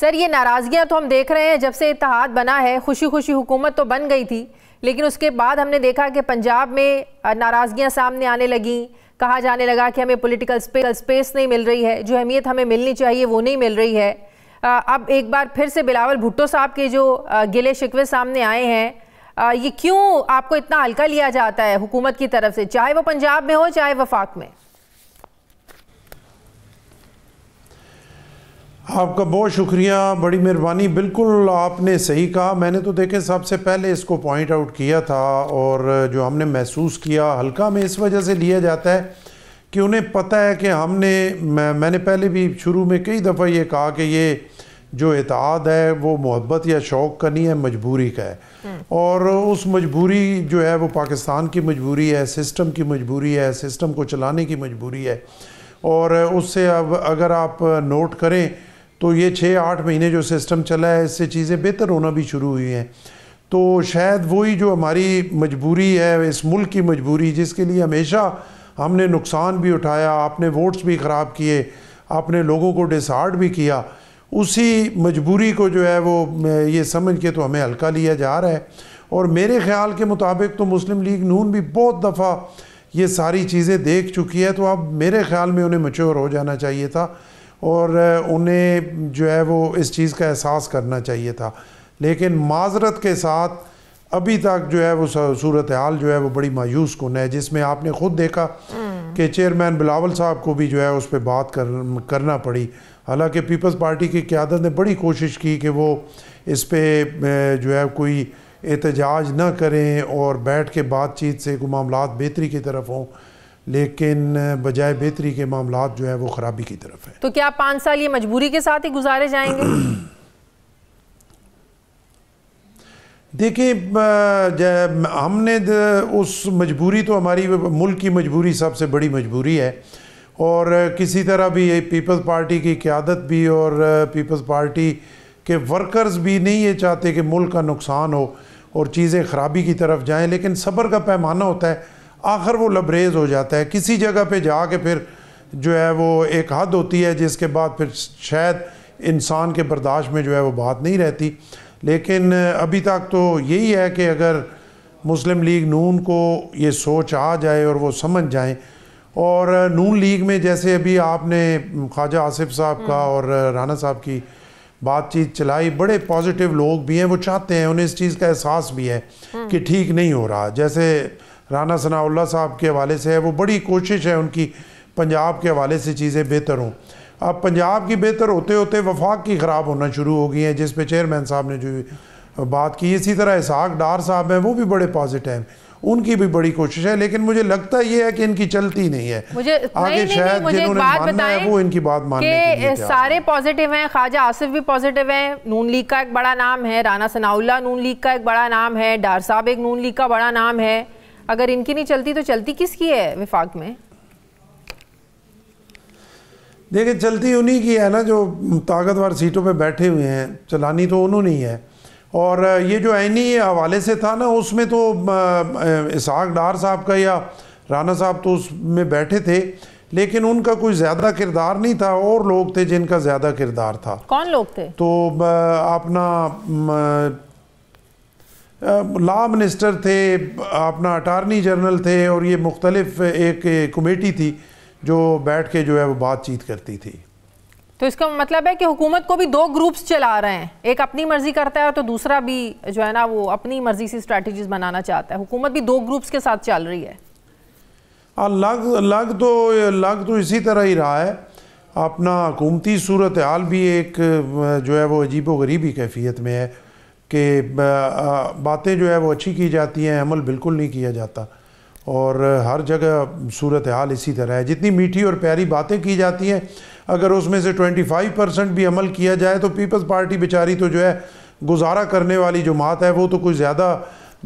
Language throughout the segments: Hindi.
सर ये नाराज़गियाँ तो हम देख रहे हैं जब से इतिहाद बना है खुशी खुशी हुकूमत तो बन गई थी लेकिन उसके बाद हमने देखा कि पंजाब में नाराज़गियाँ सामने आने लगी कहा जाने लगा कि हमें पॉलिटिकल स्पेस स्पेस नहीं मिल रही है जो अहमियत हमें मिलनी चाहिए वो नहीं मिल रही है अब एक बार फिर से बिलावल भुट्टो साहब के जो गिले शिकवे सामने आए हैं ये क्यों आपको इतना हल्का लिया जाता है हुकूमत की तरफ से चाहे वो पंजाब में हो चाहे वफाक में आपका बहुत शुक्रिया बड़ी मेहरबानी बिल्कुल आपने सही कहा मैंने तो देखें सबसे पहले इसको पॉइंट आउट किया था और जो हमने महसूस किया हल्का में इस वजह से लिया जाता है कि उन्हें पता है कि हमने मैं, मैंने पहले भी शुरू में कई दफ़ा ये कहा कि ये जो इताद है वो मोहब्बत या शौक़ का नहीं है मजबूरी का है हम्म। और उस मजबूरी जो है वो पाकिस्तान की मजबूरी है सिस्टम की मजबूरी है सिस्टम को चलाने की मजबूरी है और उससे अब अगर आप नोट करें तो ये छः आठ महीने जो सिस्टम चला है इससे चीज़ें बेहतर होना भी शुरू हुई हैं तो शायद वही जो हमारी मजबूरी है इस मुल्क की मजबूरी जिसके लिए हमेशा हमने नुकसान भी उठाया आपने वोट्स भी ख़राब किए आपने लोगों को डिसहार्ड भी किया उसी मजबूरी को जो है वो ये समझ के तो हमें हल्का लिया जा रहा है और मेरे ख्याल के मुताबिक तो मुस्लिम लीग नून भी बहुत दफ़ा ये सारी चीज़ें देख चुकी है तो अब मेरे ख्याल में उन्हें मच्योर हो जाना चाहिए था और उन्हें जो है वो इस चीज़ का एहसास करना चाहिए था लेकिन माजरत के साथ अभी तक जो है वो सूरत हाल जो है वो बड़ी मायूस कन है जिसमें आपने ख़ुद देखा हम्म। कि चेयरमैन बिलावल साहब को भी जो है उस पर बात कर करना पड़ी हालांकि पीपल्स पार्टी की क्यादत ने बड़ी कोशिश की कि वो इस पर जो है कोई एहतजाज ना करें और बैठ के बातचीत से कोई मामला बेहतरी की तरफ हों लेकिन बजाय बेहतरी के मामला जो है वो खराबी की तरफ है तो क्या पाँच साल ये मजबूरी के साथ ही गुजारे जाएंगे देखिए हमने उस मजबूरी तो हमारी मुल्क की मजबूरी सबसे बड़ी मजबूरी है और किसी तरह भी ये पीपल्स पार्टी की क्यादत भी और पीपल्स पार्टी के वर्कर्स भी नहीं ये चाहते कि मुल्क का नुकसान हो और चीज़ें खराबी की तरफ जाएं लेकिन सब्र का पैमाना होता है आखिर वो लबरेज हो जाता है किसी जगह पे जाके फिर जो है वो एक हद होती है जिसके बाद फिर शायद इंसान के बर्दाश्त में जो है वो बात नहीं रहती लेकिन अभी तक तो यही है कि अगर मुस्लिम लीग नून को ये सोच आ जाए और वो समझ जाए और नून लीग में जैसे अभी आपने ख्वाजा आसिफ साहब का हम्म। और राना साहब की बातचीत चलाई बड़े पॉजिटिव लोग भी हैं वो चाहते हैं उन्हें इस चीज़ का एहसास भी है हम्म। कि ठीक नहीं हो रहा जैसे राना सनाउल्ला साहब के हवाले से है वो बड़ी कोशिश है उनकी पंजाब के हवाले से चीज़ें बेहतर हों अब पंजाब की बेहतर होते होते वफाक की ख़राब होना शुरू हो गई है जिस पे चेयरमैन साहब ने जो बात की इसी तरह इसहाक डार साहब हैं वो भी बड़े पॉजिटिव हैं उनकी भी बड़ी कोशिश है लेकिन मुझे लगता ये है कि इनकी चलती नहीं है मुझे आगे शायद जिन्होंने मानना है वो इनकी बात मानने के लिए सारे पॉजिटिव हैं ख्वाजा आसिफ भी पॉजिटिव हैं नून लीग का एक बड़ा नाम है राना सनाउल्ला नून लीग का एक बड़ा नाम है डार साहब एक नून लीग का बड़ा नाम है अगर इनकी नहीं चलती तो चलती किसकी है विफाक में देखिए चलती उन्हीं की है ना जो ताकतवर सीटों पे बैठे हुए हैं चलानी तो उन्होंने ही है और ये जो आइनी हवाले से था ना उसमें तो इसहाक डार साहब का या राना साहब तो उसमें बैठे थे लेकिन उनका कोई ज़्यादा किरदार नहीं था और लोग थे जिनका ज़्यादा किरदार था कौन लोग थे तो अपना लॉ मिनिस्टर थे अपना अटारनी जनरल थे और ये मुख्तलिफ एक कमेटी थी जो बैठ के जो है वो बातचीत करती थी तो इसका मतलब है कि हुकूमत को भी दो ग्रुप्स चला रहे हैं एक अपनी मर्जी करता है तो दूसरा भी जो है ना वो अपनी मर्जी से स्ट्रैटेजीज बनाना चाहता है हुकूमत भी दो ग्रुप्स के साथ चल रही है हाँ, लग लग तो लग तो इसी तरह ही रहा है अपना हुकूमती सूरत हाल भी एक जो है वो अजीब व गरीबी कैफियत में है कि बातें जो है वो अच्छी की जाती हैं अमल बिल्कुल नहीं किया जाता और हर जगह सूरत हाल इसी तरह है जितनी मीठी और प्यारी बातें की जाती हैं अगर उसमें से 25 परसेंट भी अमल किया जाए तो पीपल्स पार्टी बेचारी तो जो है गुजारा करने वाली जो मात है वो तो कोई ज़्यादा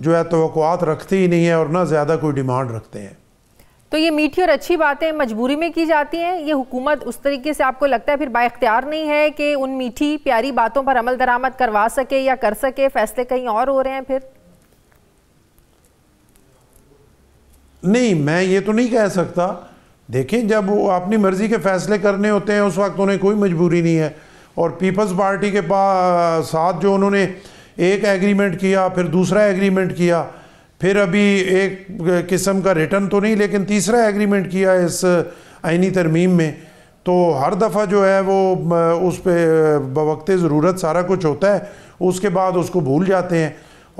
जो है तो रखती ही नहीं है और ना ज़्यादा कोई डिमांड रखते हैं तो ये मीठी और अच्छी बातें मजबूरी में की जाती हैं ये हुकूमत उस तरीके से आपको लगता है फिर बाख्तियार नहीं है कि उन मीठी प्यारी बातों पर अमल दरामद करवा सके या कर सके फैसले कहीं और हो रहे हैं फिर नहीं मैं ये तो नहीं कह सकता देखें जब वो अपनी मर्ज़ी के फैसले करने होते हैं उस वक्त उन्हें कोई मजबूरी नहीं है और पीपल्स पार्टी के पास साथ जो उन्होंने एक एग्रीमेंट किया फिर दूसरा एग्रीमेंट किया फिर अभी एक किस्म का रिटर्न तो नहीं लेकिन तीसरा एग्रीमेंट किया इस आइनी तरमीम में तो हर दफ़ा जो है वो उस पर बवक्त ज़रूरत सारा कुछ होता है उसके बाद उसको भूल जाते हैं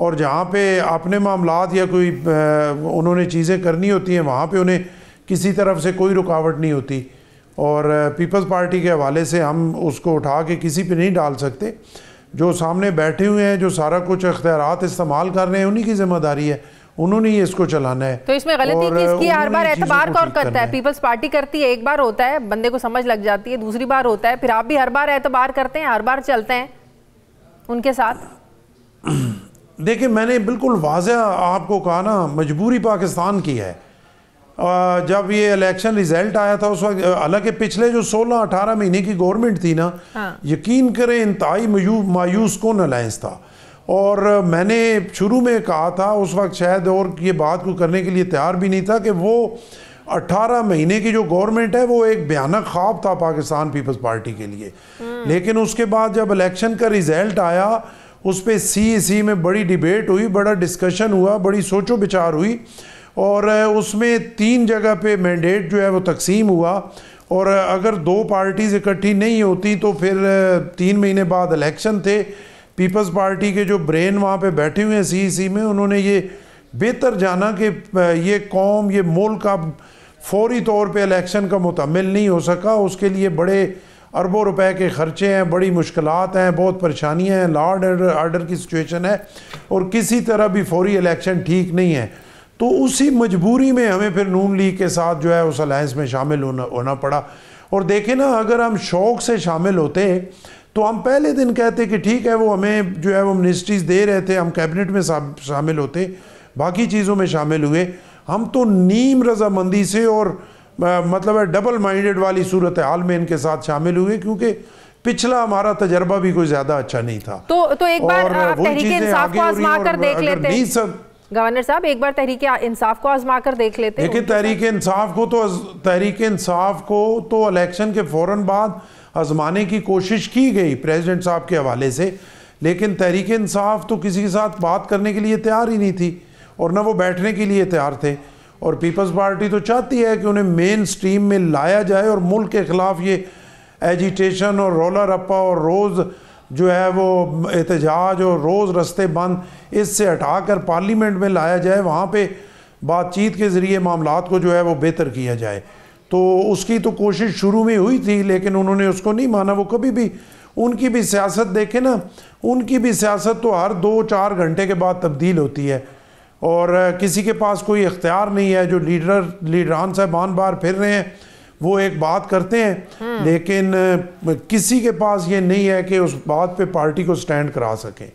और जहाँ पे अपने मामला या कोई उन्होंने चीज़ें करनी होती हैं वहाँ पे उन्हें किसी तरफ से कोई रुकावट नहीं होती और पीपल्स पार्टी के हवाले से हम उसको उठा के किसी पे नहीं डाल सकते जो सामने बैठे हुए हैं जो सारा कुछ अख्तियार इस्तेमाल कर रहे हैं उन्हीं की जिम्मेदारी है उन्होंने ही इसको चलाना है तो इसमें गलती की इसकी हर बार एतबार कौन करता है पीपल्स पार्टी करती है एक बार होता है बंदे को समझ लग जाती है दूसरी बार होता है फिर आप भी हर बार एतबार करते हैं हर बार चलते हैं उनके साथ देखिए मैंने बिल्कुल वाजह आपको कहा ना मजबूरी पाकिस्तान की है जब ये इलेक्शन रिजल्ट आया था उस वक्त हालांकि पिछले जो 16-18 महीने की गवर्नमेंट थी ना हाँ। यकीन करें इंतहाई मायूस कौन अलायंस था और मैंने शुरू में कहा था उस वक्त शायद और ये बात को करने के लिए तैयार भी नहीं था कि वो 18 महीने की जो गवर्नमेंट है वो एक भयानक ख्वाब था पाकिस्तान पीपल्स पार्टी के लिए हम्म। लेकिन उसके बाद जब इलेक्शन का रिजल्ट आया उस पर सी सी में बड़ी डिबेट हुई बड़ा डिस्कशन हुआ बड़ी सोचो विचार हुई और उसमें तीन जगह पे मैंडेट जो है वो तकसीम हुआ और अगर दो पार्टीज़ इकट्ठी नहीं होती तो फिर तीन महीने बाद इलेक्शन थे पीपल्स पार्टी के जो ब्रेन वहाँ पे बैठे हुए हैं सी e में उन्होंने ये बेहतर जाना कि ये कौम ये मुल्क अब फौरी तौर पे इलेक्शन का मुतमिल नहीं हो सका उसके लिए बड़े अरबों रुपए के ख़र्चे हैं बड़ी मुश्किल हैं बहुत परेशानियाँ हैं लॉ एंड आर्डर की सिचुएशन है और किसी तरह भी फौरी इलेक्शन ठीक नहीं है तो उसी मजबूरी में हमें फिर नून लीग के साथ जो है उस अलायंस में शामिल होना होना पड़ा और देखें ना अगर हम शौक़ से शामिल होते तो हम पहले दिन कहते कि ठीक है वो हमें जो है वो मिनिस्ट्रीज दे रहे थे हम कैबिनेट में शामिल होते बाकी चीज़ों में शामिल हुए हम तो नीम रजामंदी से और आ, मतलब है डबल माइंडेड वाली सूरत हाल में इनके साथ शामिल हुए क्योंकि पिछला हमारा तजर्बा भी कोई ज़्यादा अच्छा नहीं था तो तो एक बार आप तहरीक इंसाफ को आजमा कर देख लेते नहीं गवर्नर साहब एक बार तहरीक इंसाफ को आजमा कर देख लेते देखिए तहरीक इंसाफ को तो तहरीक इंसाफ को तो इलेक्शन के फ़ौर बाद आजमाने की कोशिश की गई प्रेसिडेंट साहब के हवाले से लेकिन तहरीक इंसाफ तो किसी के साथ बात करने के लिए तैयार ही नहीं थी और ना वो बैठने के लिए तैयार थे और पीपल्स पार्टी तो चाहती है कि उन्हें मेन स्ट्रीम में लाया जाए और मुल्क के ख़िलाफ़ ये एजिटेशन और रोलर अपा और रोज़ जो है वो एहतजाज और रोज़ रस्ते बंद इससे हटा कर पार्लीमेंट में लाया जाए वहाँ पर बातचीत के ज़रिए मामला को जो है वो बेहतर किया जाए तो उसकी तो कोशिश शुरू में हुई थी लेकिन उन्होंने उसको नहीं माना वो कभी भी उनकी भी सियासत देखें ना उनकी भी सियासत तो हर दो चार घंटे के बाद तब्दील होती है और किसी के पास कोई इख्तियार नहीं है जो लीडर लीडरान साहबान बार फिर रहे हैं वो एक बात करते हैं लेकिन किसी के पास ये नहीं है कि उस बात पे पार्टी को स्टैंड करा सकें